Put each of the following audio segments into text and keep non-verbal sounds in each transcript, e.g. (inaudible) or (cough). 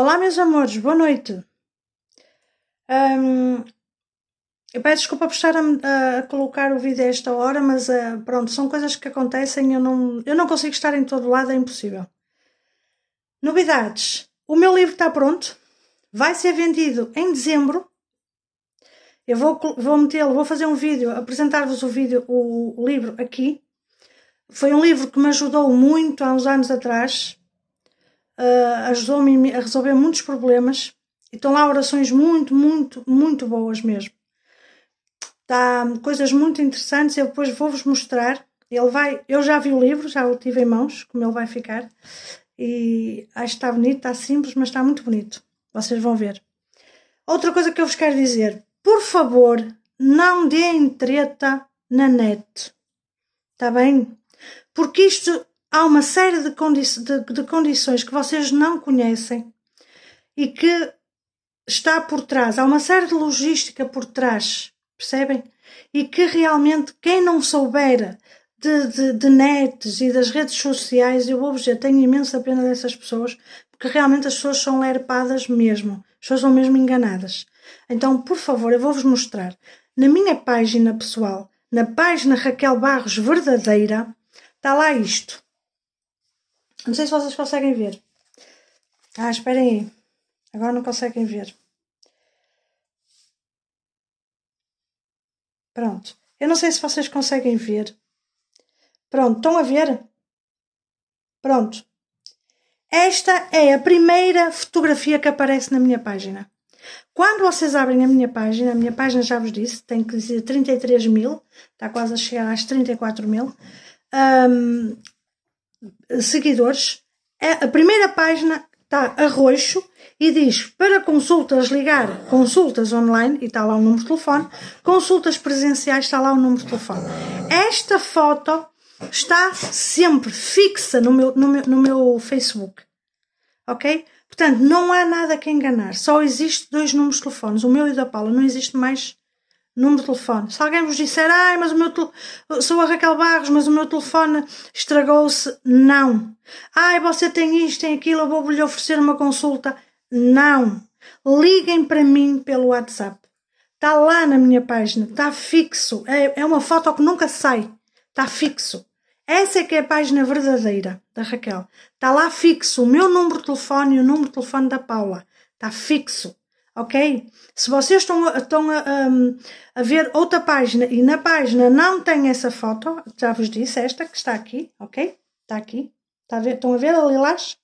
Olá, meus amores, boa noite. Um, eu peço desculpa por estar a, a, colocar o vídeo a esta hora, mas uh, pronto, são coisas que acontecem. Eu não, eu não consigo estar em todo lado, é impossível. Novidades: o meu livro está pronto, vai ser vendido em dezembro. Eu vou, vou metê-lo, vou fazer um vídeo, apresentar-vos o vídeo, o, o livro aqui. Foi um livro que me ajudou muito há uns anos atrás, uh, ajudou-me a resolver muitos problemas. E estão lá orações muito, muito, muito boas mesmo. Está coisas muito interessantes, eu depois vou-vos mostrar. Ele vai, eu já vi o livro, já o tive em mãos, como ele vai ficar. E acho que está bonito, está simples, mas está muito bonito. Vocês vão ver. Outra coisa que eu vos quero dizer, por favor, não deem treta na net. Está bem? Porque isto há uma série de, condi de, de condições que vocês não conhecem e que está por trás, há uma série de logística por trás, percebem? E que realmente quem não souber de, de, de nets e das redes sociais, eu vou vos dizer, tenho imensa pena dessas pessoas, porque realmente as pessoas são lerpadas mesmo, as pessoas são mesmo enganadas. Então, por favor, eu vou-vos mostrar. Na minha página pessoal, na página Raquel Barros Verdadeira, está lá isto. Não sei se vocês conseguem ver. Ah, esperem aí. Agora não conseguem ver. Pronto. Eu não sei se vocês conseguem ver. Pronto, estão a ver? Pronto. Esta é a primeira fotografia que aparece na minha página. Quando vocês abrem a minha página, a minha página já vos disse, tem que dizer 33 mil, está quase a chegar às 34 mil. Um, seguidores, é a primeira página está a roxo e diz para consultas ligar consultas online, e está lá o número de telefone, consultas presenciais, está lá o número de telefone. Esta foto está sempre fixa no meu, no meu, no meu Facebook. Ok? Portanto, não há nada que enganar. Só existe dois números de telefones, o meu e o da Paula. Não existe mais número de telefone. Se alguém vos disser, ai, mas o meu telefone, sou a Raquel Barros, mas o meu telefone estragou-se, não. Ai, você tem isto, tem aquilo, eu vou-lhe oferecer uma consulta, não. Liguem para mim pelo WhatsApp. Está lá na minha página, está fixo. É, é uma foto que nunca sai, está fixo. Essa é que é a página verdadeira da Raquel. Está lá fixo o meu número de telefone e o número de telefone da Paula. Está fixo ok? Se vocês estão, estão a, a, ver outra página e na página não tem essa foto, já vos disse esta que está aqui, ok? Está aqui. Está a ver, estão a ver a lilás?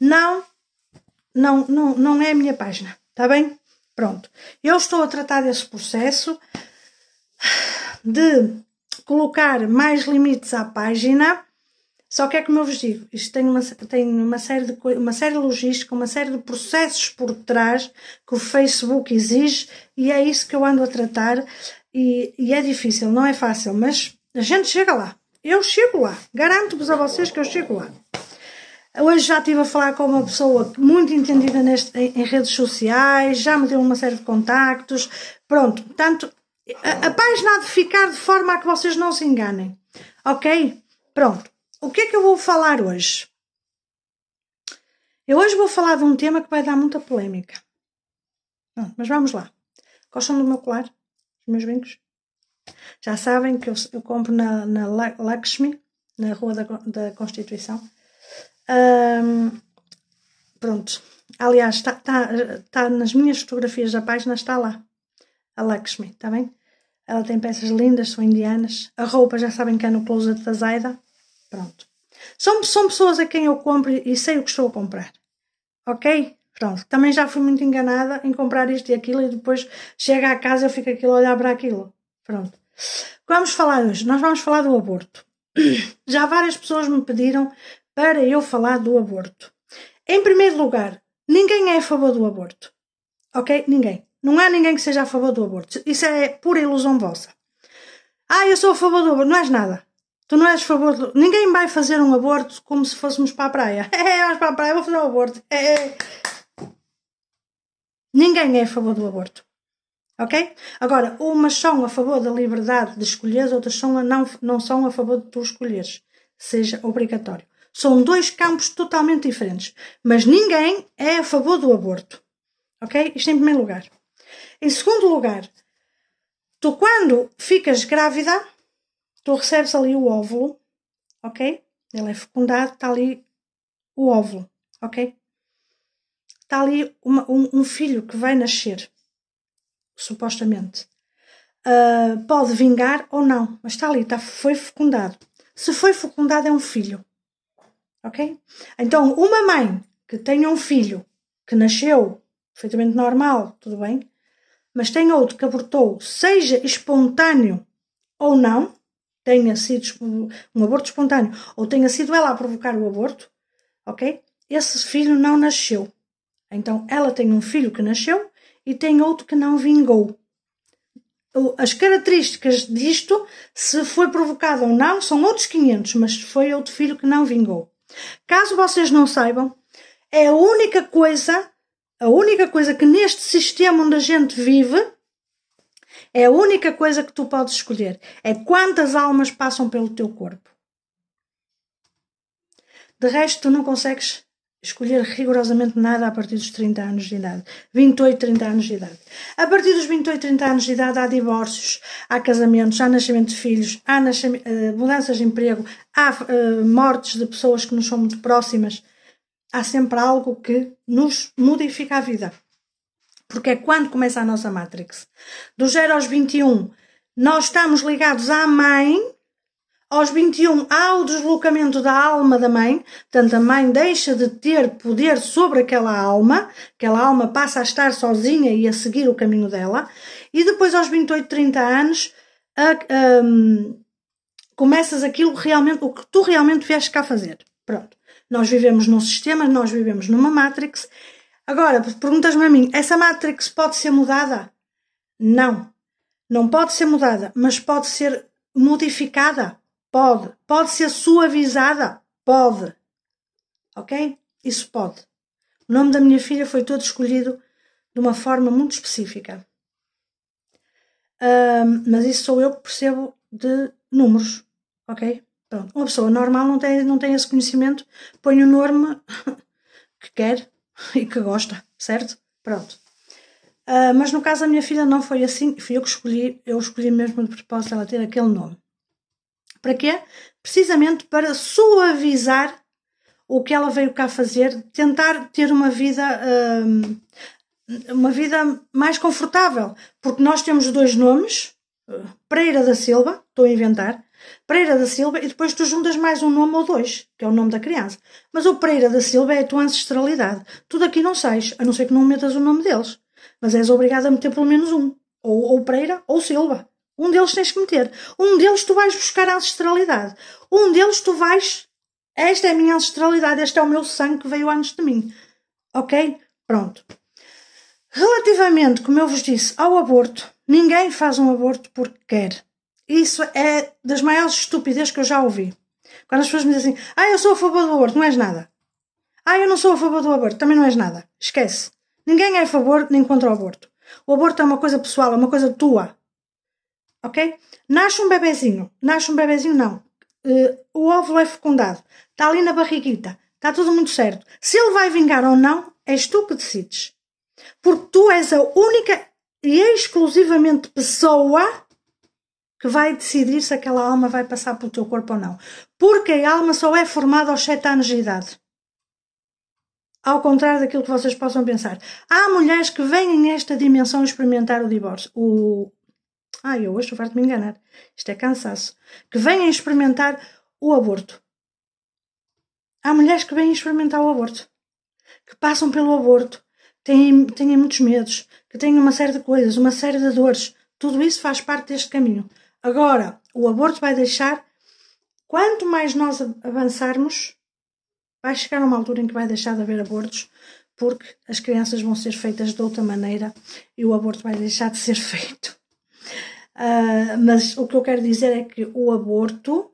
Não, não, não, não é a minha página, está bem? Pronto. Eu estou a tratar desse processo de colocar mais limites à página só que é como eu vos digo, isto tem uma, tem uma série de uma série logística, uma série de processos por trás que o Facebook exige e é isso que eu ando a tratar e, e é difícil, não é fácil, mas a gente chega lá. Eu chego lá, garanto-vos a vocês que eu chego lá. Hoje já estive a falar com uma pessoa muito entendida neste, em, em redes sociais, já me deu uma série de contactos. Pronto, tanto a, a página há de ficar de forma a que vocês não se enganem. Ok? Pronto o que é que eu vou falar hoje? Eu hoje vou falar de um tema que vai dar muita polémica. Não, mas vamos lá. Gostam do meu colar? Os meus brincos? Já sabem que eu, eu compro na, na, Lakshmi, na Rua da, da Constituição. Um, pronto. Aliás, está tá, tá nas minhas fotografias da página, está lá. A Lakshmi, está bem? Ela tem peças lindas, são indianas. A roupa já sabem que é no closet da Zaida. Pronto. São, são pessoas a quem eu compro e sei o que estou a comprar. Ok? Pronto. Também já fui muito enganada em comprar isto e aquilo e depois chega à casa eu fico aquilo a olhar para aquilo. Pronto. vamos falar hoje? Nós vamos falar do aborto. (clears throat) Já várias pessoas me pediram para eu falar do aborto. Em primeiro lugar, ninguém é a favor do aborto. Ok? Ninguém. Não há ninguém que seja a favor do aborto. Isso é pura ilusão vossa. Ah, eu sou a favor do aborto. Não és nada. Tu não és a favor do... Ninguém vai fazer um aborto como se fôssemos para a praia. (laughs) É, vamos para a praia, vou fazer um aborto. É, é. Ninguém é a favor do aborto. Ok? Agora, umas são a favor da liberdade de escolher, outras são a não, não são a favor de tu escolheres. Seja obrigatório. São dois campos totalmente diferentes. Mas ninguém é a favor do aborto. Ok? Isto em primeiro lugar. Em segundo lugar, tu quando ficas grávida, tu recebes ali o óvulo, ok? Ele é fecundado, está ali o óvulo, ok? Está ali uma, um, um, filho que vai nascer, supostamente. Uh, pode vingar ou não, mas está ali, tá, foi fecundado. Se foi fecundado, é um filho, ok? Então, uma mãe que tenha um filho que nasceu perfeitamente normal, tudo bem, mas tem outro que abortou, seja espontâneo ou não, tenha sido um aborto espontâneo ou tenha sido ela a provocar o aborto, ok? Esse filho não nasceu. Então ela tem um filho que nasceu e tem outro que não vingou. As características disto, se foi provocado ou não, são outros 500, mas foi outro filho que não vingou. Caso vocês não saibam, é a única coisa, a única coisa que neste sistema onde a gente vive, é a única coisa que tu podes escolher. É quantas almas passam pelo teu corpo. De resto, tu não consegues escolher rigorosamente nada a partir dos 30 anos de idade. 28, 30 anos de idade. A partir dos 28, 30 anos de idade há divórcios, há casamentos, há nascimento de filhos, há eh, mudanças de emprego, há uh, mortes de pessoas que nos são muito próximas. Há sempre algo que nos modifica a vida porque é quando começa a nossa Matrix. Do 0 aos 21, nós estamos ligados à mãe. Aos 21, há o deslocamento da alma da mãe, portanto, a mãe deixa de ter poder sobre aquela alma, aquela alma passa a estar sozinha e a seguir o caminho dela, e depois, aos 28, 30 anos, a, um, começas aquilo realmente, o que tu realmente vieste cá fazer. Pronto. Nós vivemos num sistema, nós vivemos numa Matrix Agora, perguntas-me a mim, essa Matrix pode ser mudada? Não. Não pode ser mudada, mas pode ser modificada? Pode. Pode ser suavizada? Pode. Ok? Isso pode. O nome da minha filha foi todo escolhido de uma forma muito específica. Um, mas isso sou eu que percebo de números, ok? Pronto. Uma pessoa normal não tem, não tem esse conhecimento, põe o nome (laughs) que quer (laughs) e que gosta, certo? Pronto. Uh, mas no caso da minha filha não foi assim, fui eu que escolhi, eu escolhi mesmo de propósito ela ter aquele nome. Para quê? Precisamente para suavizar o que ela veio cá fazer, tentar ter uma vida uh, uma vida mais confortável, porque nós temos dois nomes eh, Pereira da Silva, estou a inventar, Pereira da Silva, e depois tu juntas mais um nome ou dois, que é o nome da criança. Mas o Pereira da Silva é a tua ancestralidade. Tudo aqui não sais, a não ser que não metas o nome deles. Mas és obrigado a meter pelo menos um. Ou, ou Pereira ou Silva. Um deles tens que meter. Um deles tu vais buscar a ancestralidade. Um deles tu vais. Esta é a minha ancestralidade, este é o meu sangue que veio antes de mim. Ok? Pronto. Relativamente, como eu vos disse, ao aborto, Ninguém faz um aborto porque quer. Isso é das maiores estupidez que eu já ouvi. Quando as pessoas me dizem assim, ah, eu sou a favor do aborto, não és nada. Ah, eu não sou a favor do aborto, também não és nada. Esquece. Ninguém é a favor nem contra o aborto. O aborto é uma coisa pessoal, é uma coisa tua. Ok? Nasce um bebezinho. Nasce um bebezinho, não. Uh, o óvulo é fecundado. Está ali na barriguita. Está tudo muito certo. Se ele vai vingar ou não, és tu que decides. Porque tu és a única e é exclusivamente pessoa que vai decidir se aquela alma vai passar pelo teu corpo ou não. Porque a alma só é formada aos 7 anos de idade. Ao contrário daquilo que vocês possam pensar. Há mulheres que vêm nesta dimensão experimentar o divórcio. O... Ai, eu hoje estou a de me enganar. Isto é cansaço. Que vêm experimentar o aborto. Há mulheres que vêm experimentar o aborto. Que passam pelo aborto têm, têm muitos medos, que têm uma série de coisas, uma série de dores. Tudo isso faz parte deste caminho. Agora, o aborto vai deixar. Quanto mais nós avançarmos, vai chegar uma altura em que vai deixar de haver abortos, porque as crianças vão ser feitas de outra maneira e o aborto vai deixar de ser (laughs) feito. Uh, mas o que eu quero dizer é que o aborto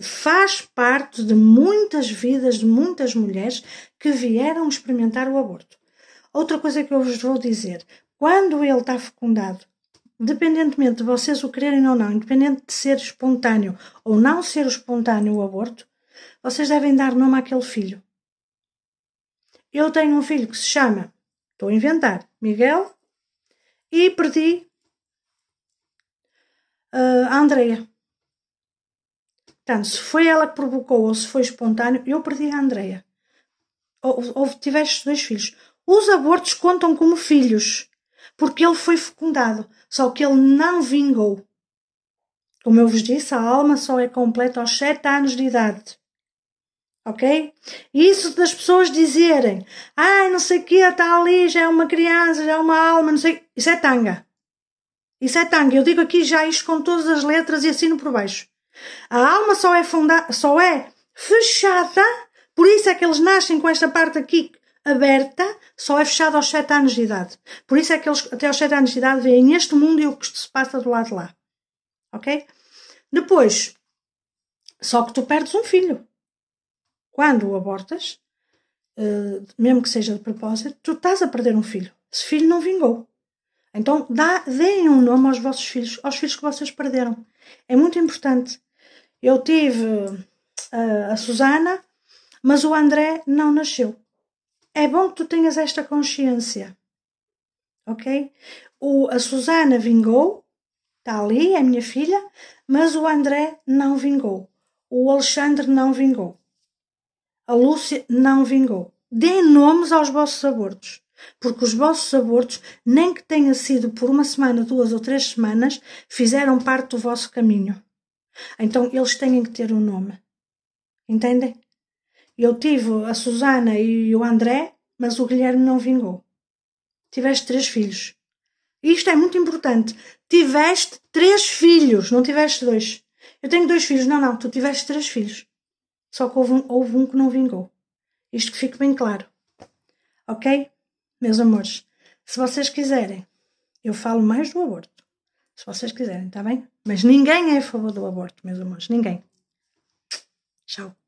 faz parte de muitas vidas de muitas mulheres que vieram experimentar o aborto. Outra coisa que eu vos vou dizer: quando ele está fecundado, independentemente de vocês o quererem ou não, independente de ser espontâneo ou não ser espontâneo o aborto, vocês devem dar nome àquele filho. Eu tenho um filho que se chama, estou a inventar, Miguel, e perdi uh, a Andrea. Portanto, se foi ela que provocou ou se foi espontâneo, eu perdi a Andrea. Ou, ou tiveste dois filhos. Os abortos contam como filhos, porque ele foi fecundado, só que ele não vingou. Como eu vos disse, a alma só é completa aos sete anos de idade. Ok? Isso das pessoas dizerem, ai, ah, não sei o que, está ali, já é uma criança, já é uma alma, não sei. Isso é tanga. Isso é tanga. Eu digo aqui já isto com todas as letras e assino por baixo. A alma só é, funda só é fechada, por isso é que eles nascem com esta parte aqui aberta só é fechada aos 7 anos de idade. Por isso é que eles até aos 7 anos de idade veem este mundo e o que se passa do lado de lá. Ok? Depois, só que tu perdes um filho. Quando o abortas, eh, mesmo que seja de propósito, tu estás a perder um filho. Esse filho não vingou. Então, dá, deem um nome aos vossos filhos, aos filhos que vocês perderam. É muito importante. Eu tive eh, a Susana, mas o André não nasceu é bom que tu tenhas esta consciência. Ok? O, a Susana vingou, está ali, é minha filha, mas o André não vingou. O Alexandre não vingou. A Lúcia não vingou. Deem nomes aos vossos abortos. Porque os vossos abortos, nem que tenha sido por uma semana, duas ou três semanas, fizeram parte do vosso caminho. Então eles têm que ter um nome. Entendem? Eu tive a Susana e o André, mas o Guilherme não vingou. Tiveste três filhos. isto é muito importante. Tiveste três filhos, não tiveste dois. Eu tenho dois filhos. Não, não, tu tiveste três filhos. Só que houve um, houve um que não vingou. Isto que fique bem claro. Ok? Meus amores, se vocês quiserem, eu falo mais do aborto. Se vocês quiserem, está bem? Mas ninguém é a favor do aborto, meus amores. Ninguém. Tchau.